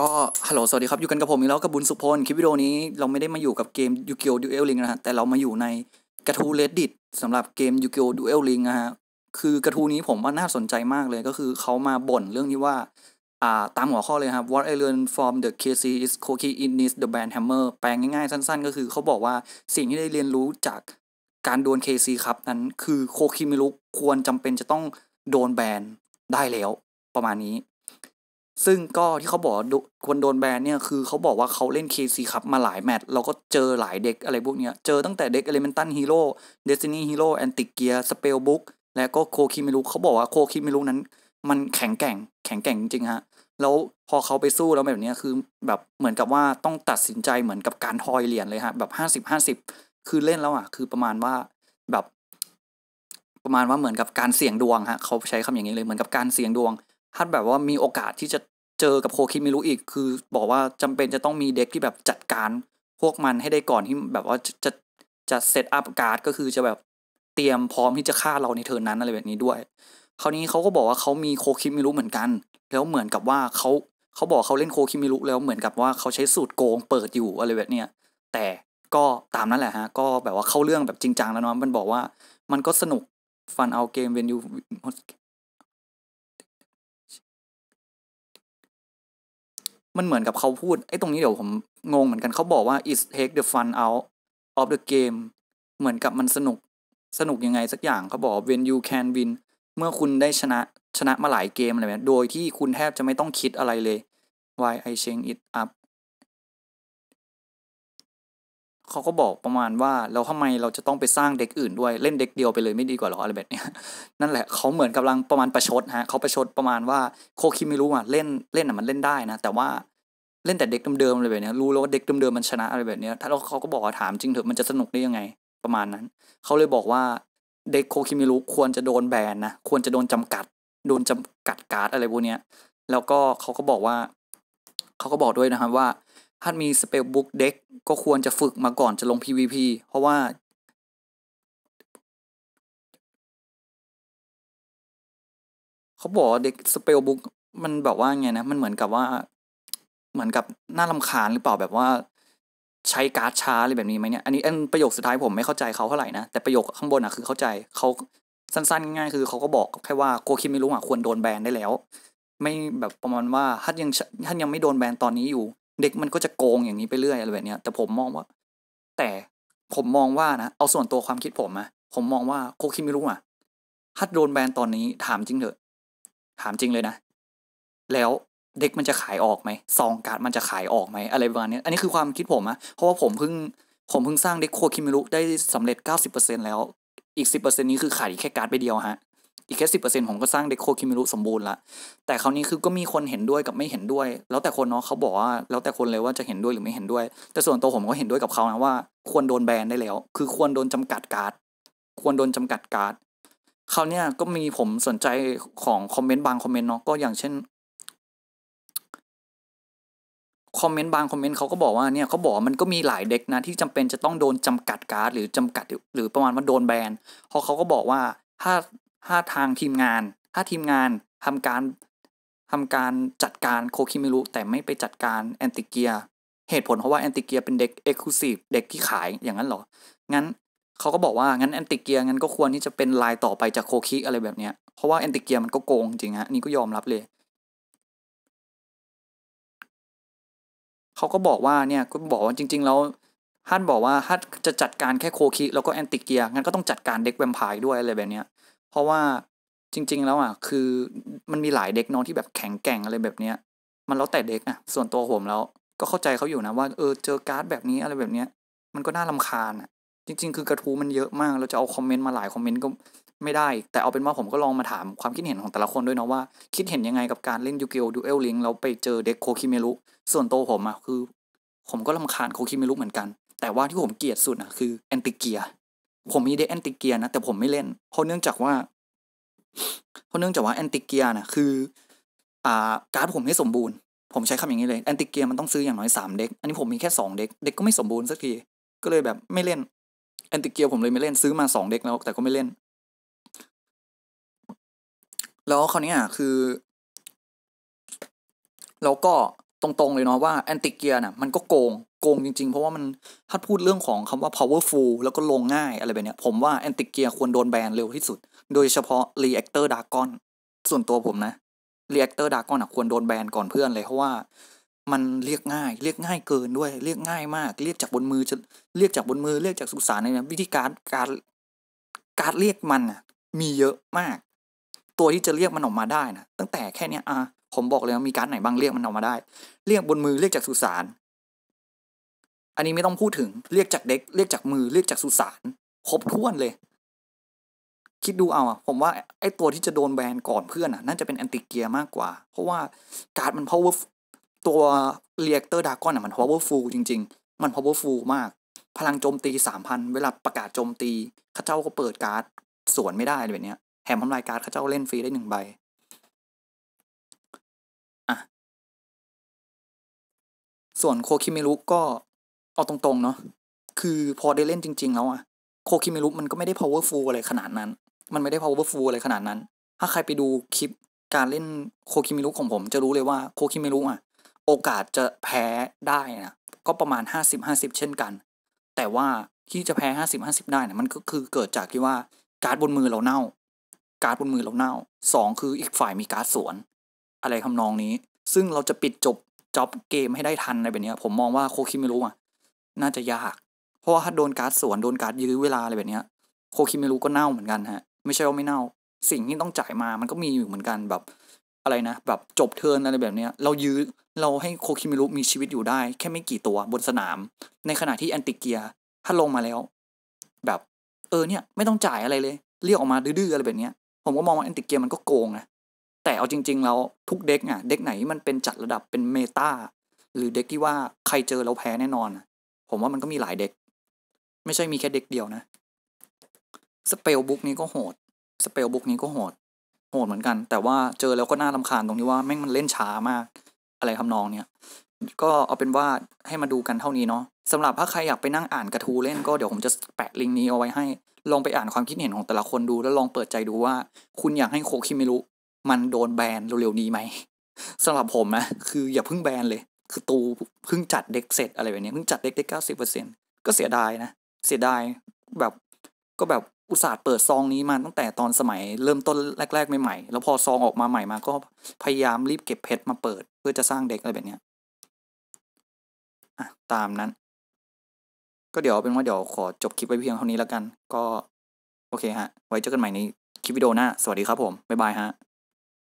ก็ฮัลโหลสวัสดีครับ อยู่กันกับผมอีกแล้วกับบุญสุพลคลิปวิดีโอนี้เราไม่ได้มาอยู่กับเกมยูเกียวดูเอลลิงนะฮะแต่เรามาอยู่ในกระทูเลดดิตสำหรับเกมยูเกียวดูเอลลิงนะฮะคือกระทูนี้ผมว่าน่าสนใจมากเลยก็คือเขามาบ่นเรื่องที่ว่าอ่า ตามหัวข้อเลยครับ What I learned from the KC is c o k i in is the band hammer แปลงง่ายๆสั้นๆก็คือเขาบอกว่าสิ่งที่ได้เรียนรู้จากการโดน KC ครับนั้น คือโคคิมิรุควรจำเป็นจะต้องโดนแบนได้แล้ว ประมาณนี้ซึ่งก็ที่เขาบอกควรโดนแบนเนี่ยคือเขาบอกว่าเขาเล่น KC ครับมาหลายแมตช์เราก็เจอหลายเด็กอะไรพวกเนี้ยเจอตั้งแต่เด็ก Elemental Hero Destiny Hero Antic Gear Spellbook และก็โคคิเมรุเขาบอกว่าโคคิเมรุนั้น มันแข็งแกร่ง แข็งแกร่งจริงฮะ แล้วพอเขาไปสู้แล้วแบบนี้คือแบบเหมือนกับว่าต้องตัดสินใจเหมือนกับการทอยเหรียญเลยฮะแบบห้าสิบห้าสิบคือเล่นแล้วอ่ะ คือประมาณว่าแบบ ประมาณว่าเหมือนกับการเสี่ยงดวงฮะเขาใช้คำอย่างนี้เลยเหมือนกับการเสี่ยงดวงถ้าแบบว่ามีโอกาสที่จะเจอกับโคคิมิรุอีกคือ บอกว่าจำเป็นจะต้องมีเด็กที่แบบจัดการ พวกมันให้ได้ก่อนที่แบบว่าจะจะเซตอัพการ์ดก็คือจะแบบเตรียมพร้อมที่จะฆ่าเราในเทิร์นนั้นอะไรแบบนี้ด้วย คราวนี้เขาก็บอกว่าเขามีโคคิมิรุเหมือนกัน แล้วเหมือนกับว่าเขาเขาบอกเขาเล่นโคคิมิรุแล้วเหมือนกับว่าเขาใช้สูตรโกงเปิดอยู่อะไรแบบเนี้ยแต่ก็ตามนั้นแหละฮะก็แบบว่าเข้าเรื่องแบบจริงจังแล้วเนาะมันบอกว่ามันก็สนุกฟันเอาเกมเวนยูมันเหมือนกับเขาพูด ไอ้ตรงนี้เดี๋ยวผมงงเหมือนกันเขาบอกว่า is take the fun out of the game เหมือนกับมันสนุก สนุกยังไงสักอย่างเขาบอก when you can win เมื่อคุณได้ชนะชนะมาหลายเกมอะไรแบบโดยที่คุณแทบจะไม่ต้องคิดอะไรเลย why I change it up เขาก็บอกประมาณว่าแล้วทำไมเราจะต้องไปสร้างเด็กอื่นด้วยเล่นเด็กเดียวไปเลยไม่ดีกว่าหรออะไรแบบนี้นั่นแหละเขาเหมือนกำลังประมาณประชดฮะเขาประชดประมาณว่าโคคิไม่รู้อ่ะเล่นเล่นอ่ะมันเล่นได้นะแต่ว่าเล่นแต่เด็กเดิมๆอะไรแบบนี้รู้แล้วว่าเด็กเดิมๆมันชนะอะไรแบบนี้ถ้าเขาก็บอกว่าถามจริงเถอะมันจะสนุกได้ยังไงประมาณนั้นเขาเลยบอกว่าเด็กโคคิมิรุควรจะโดนแบนนะควรจะโดนจำกัดโดนจำกัดการ์ดอะไรพวกนี้แล้วก็เขาก็บอกว่าเขาก็บอกด้วยนะครับว่าถ้ามีสเปลบุ๊กเด็กก็ควรจะฝึกมาก่อนจะลง PVP เพราะว่า เขาบอกเด็กสเปลบุ๊กมันแบบว่าไงนะมันเหมือนกับว่า เหมือนกับน่าลำคาญหรือเปล่าแบบว่า ใช้การ์ดช้าอะไรแบบนี้ไหมเนี่ย อันนี้อันประโยคสุดท้ายผมไม่เข้าใจเขาเท่าไหร่นะ แต่ประโยคข้างบนอ่ะคือเข้าใจเขาสั้นๆ ง่ายๆคือเขาก็บอกแค่ว่าโกคิมไม่รู้อ่ะควรโดนแบนได้แล้ว ไม่แบบประมาณว่าถ้ายังถ้ายังไม่โดนแบนตอนนี้อยู่เด็กมันก็จะโกงอย่างนี้ไปเรื่อยอะไรแบบเนี้ยแต่ผมมองว่าแต่ผมมองว่านะเอาส่วนตัวความคิดผมนะผมมองว่าโคคิมิรุอ่ะ ฮัดโดนแบนตอนนี้ถามจริงเถอะถามจริงเลยนะแล้วเด็กมันจะขายออกไหมซองการ์ดมันจะขายออกไหมอะไรประมาณนี้อันนี้คือความคิดผมนะเพราะว่าผมเพิ่ง ผมเพิ่งสร้างเด็กโคคิมิรุได้สำเร็จ็นแล้วอีกสิบเเปอร์ซ็นนี้คือขายแค่การ์ดไปเดียวฮะอีกแค่สิผมก็สร้างเดโคคิมิรุสมบูรณ์ละ แต่คราวนี้คือก็มีคนเห็นด้วยกับไม่เห็นด้วย แล้วแต่คนเนาะเขาบอกว่า แล้วแต่คนเลยว่าจะเห็นด้วยหรือไม่เห็นด้วย แต่ส่วนตัวผมก็เห็นด้วยกับเขานะ ว่าควรโดนแบนได้แล้ว คือควรโดนจำกัดการ์ด ควรโดนจำกัดการ์ด คราวนี้ก็มีผมสนใจของคอมเมนต์บางคอมเมนต์เนาะ ก็อย่างเช่นคอมเมนต์บางคอมเมนต์เขาก็บอกว่าเนี่ยเขาบอกมันก็มีหลายเด็กนะที่จำเป็นจะต้องโดนจำกัดการ์ด หรือจำกัดหรือประมาณว่าโดนแบน เพราะเขาก็บอกว่าถ้าถ้าทางทีมงาน ถ้าทีมงานทำการทำการจัดการโคคิมิรุแต่ไม่ไปจัดการแอนติเกียเหตุผล เพราะว่าแอนติเกียเป็นเด็กเอ็กซ์คลูซีฟเด็กที่ขายอย่างนั้นหรองั้นเขาก็บอกว่างั้นแอนติเกียงั้นก็ควรที่จะเป็นลายต่อไปจากโคคิอะไรแบบเนี้ยเพราะว่าแอนติเกียมันก็โกงจริงฮะนี่ก็ยอมรับเลยเขาก็บอกว่าเนี่ยก็บอกว่าจริง ๆ แล้วท่านบอกว่าถ้าจะจัดการแค่โคคิ แล้วก็แอนติเกียงั้นก็ต้องจัดการเด็กแวมไพร์ด้วยอะไรแบบเนี้ยเพราะว่าจริง ๆแล้วอ่ะคือมันมีหลายเด็กน้องที่แบบแข็งแกร่งอะไรแบบเนี้ย มันแล้วแต่เด็กอ่ะส่วนตัวผมแล้ว ก็เข้าใจเขาอยู่นะว่าเออเจอการ์ดแบบนี้อะไรแบบเนี้ยมันก็น่าลาคาญอ่ะจริงๆ คือกระทู้มันเยอะมากเราจะเอาคอมเมนต์มาหลายคอมเมนต์ก็ไม่ได้ แต่เอาเป็นว่าผมก็ลองมาถามความคิดเห็นของแต่ละคนด้วยเนาะว่าคิดเห็นยังไงกับการเล่นยูเกียวดูเอลลิงแล้วไปเจอเด็กโคคิเมรุส่วนตัวผมอ่ะคือ ผมก็ลาคาญโคคิเมรุเหมือนกัน แต่ว่าที่ผมเกลียดสุดอ่ะคือแอนติเกียผมมีเดแอนติเกียนะแต่ผมไม่เล่นเพราะเนื่องจากว่าเพราะเนื่องจากว่าแอนติเกียนะคือ อ่า การ์ดผมไม่สมบูรณ์ผมใช้คำอย่างนี้เลยแอนติเกีย มันต้องซื้ออย่างน้อยสามเด็กอันนี้ผมมีแค่สองเด็กเด็กก็ไม่สมบูรณ์สักทีก็เลยแบบไม่เล่นแอนติเกีย ผมเลยไม่เล่นซื้อมาสองเด็กแล้วแต่ก็ไม่เล่น แล้วคราวนี้อ่ะคือ แล้วก็ตรงๆ เลยเนาะว่าแอนติเกียน่ะมันก็โกงโกงจริงๆ เพราะว่ามันถ้าพูดเรื่องของคำว่า powerful แล้วก็ลงง่ายอะไรแบบเนี้ยผมว่าแอนติเกียควรโดนแบน เร็วที่สุด โดยเฉพาะ reactor dragon ส่วนตัวผมนะ reactor dragon อนะควรโดนแบน ก่อนเพื่อนเลยเพราะว่า มันเรียกง่าย เรียกง่ายเกินด้วย เรียกง่ายมากเรียกจากบนมือจะเรียกจากบนมือเรียกจากสุสานเนี่ยวิธีการการการเรียกมันอ่ะมีเยอะมากตัวที่จะเรียกมันออกมาได้นะตั้งแต่แค่เนี้ย อ่ะผมบอกเลยว่ามีการไหน บ้างเรียกมันออกมาได้ เรียกบนมือเรียกจากสุสานอันนี้ไม่ต้องพูดถึงเรียกจากเด็กเรียกจากมือ เรียกจากสุสานครบถ้วนเลย คิดดูเอาอ่ะ ผมว่าไอ้ตัวที่จะโดนแบนก่อนเพื่อนอ่ะน่าจะเป็นแอนติเกียมากกว่า เพราะว่าการ์ดมัน power ตัวเรียกเตอร์ดากอนอ่ะมัน powerful จริง ๆ มัน powerful มาก พลังโจมตีสามพันเวลาประกาศโจมตีข้าเจ้าก็เปิดการ์ดสวนไม่ได้เลยแบบเนี้ยแถมทำลายการ์ดเขาจะเอาเล่นฟรีได้หนึ่งใบ ส่วนโคคิเมรุก็เอาตรงๆ เนาะ คือพอได้เล่นจริงๆ แล้วอะโคคิเมรุมันก็ไม่ได้ powerful อะไรขนาดนั้น มันไม่ได้ powerful อะไรขนาดนั้น ถ้าใครไปดูคลิปการเล่นโคคิเมรุของผม จะรู้เลยว่าโคคิเมรุอะโอกาสจะแพ้ได้นะก็ประมาณ 50-50 เช่นกัน แต่ว่า ที่จะแพ้ 50-50 ได้นะมันก็คือเกิดจากที่ว่าการ์ดบนมือเราเน่าการ์ดบนมือเราเน่า สองคืออีกฝ่ายมีการ์ดสวน อะไรทำนองนี้ ซึ่งเราจะปิดจบจ็อบเกมให้ได้ทันอะไรแบบนี้ผมมองว่าโคคิไมรุอ่ะ น่าจะยาก เพราะว่าถ้าโดนการ์ดสวนโดนการ์ดยื้อเวลาอะไรแบบนี้โคคิไมรุก็เน่าเหมือนกันฮะ ไม่ใช่ว่าไม่เน่า สิ่งที่ต้องจ่ายมามันก็มีอยู่เหมือนกันแบบอะไรนะ แบบจบเทินอะไรแบบเนี้ย เรายื้อเราให้โคคิมิรุมีชีวิตอยู่ได้แค่ไม่กี่ตัว บนสนาม ในขณะที่แอนติเกียถ้าลงมาแล้ว แบบเออเนี่ย ไม่ต้องจ่ายอะไรเลย เรียกออกมาดื้อๆอะไรแบบเนี้ยผมก็มองว่าแอนติเกียมันก็โกงนะ แต่เอาจริงๆ แล้ว ทุกเด็กอ่ะ เด็กไหนมันเป็นจัดระดับเป็นเมตาหรือเด็กที่ว่าใครเจอเราแพ้แน่นอน ผมว่ามันก็มีหลายเด็ก ไม่ใช่มีแค่เด็กเดียวนะสเปลบุ๊กนี้ก็โหดสเปลบุ๊กนี้ก็โหด โหดเหมือนกันแต่ว่าเจอแล้วก็น่าลำคาญตรงที่ว่าแม่งมันเล่นช้ามาก อะไรทำนองเนี้ยก็เอาเป็นว่าให้มาดูกันเท่านี้เนาะสำหรับถ้าใครอยากไปนั่งอ่านกระทูเล่นก็เดี๋ยวผมจะแปะลิงก์นี้เอาไว้ให้ลองไปอ่านความคิดเห็นของแต่ละคนดู แล้วลองเปิดใจดูว่า คุณอยากให้โคคิเมรุมันโดนแบนเร็วๆนี้ไหมสำหรับผมนะคืออย่าเพิ่งแบนเลย คือตูเพิ่งจัดเด็กเสร็จอะไรแบบนี้เพิ่งจัดเด็กได้เก้าสิบเปอร์เซ็นก็เสียดายนะ เสียดาย แบบก็แบบอุตส่าห์เปิดซองนี้มาตั้งแต่ตอนสมัย เริ่มต้นแรกๆใหม่ๆแล้วพอซองออกมาใหม่มาก็พยายามรีบเก็บเพชรมาเปิด เพื่อจะสร้างเด็กอะไรแบบนี้อ่ะตามนั้นก็เดี๋ยวเป็นว่าเดี๋ยวขอจบคลิปไว้เพียงเท่านี้แล้วกัน ก็โอเคฮะ ไว้เจอกันใหม่ในคลิปวิดีโอหน้า สวัสดีครับผม บ๊ายบายฮะ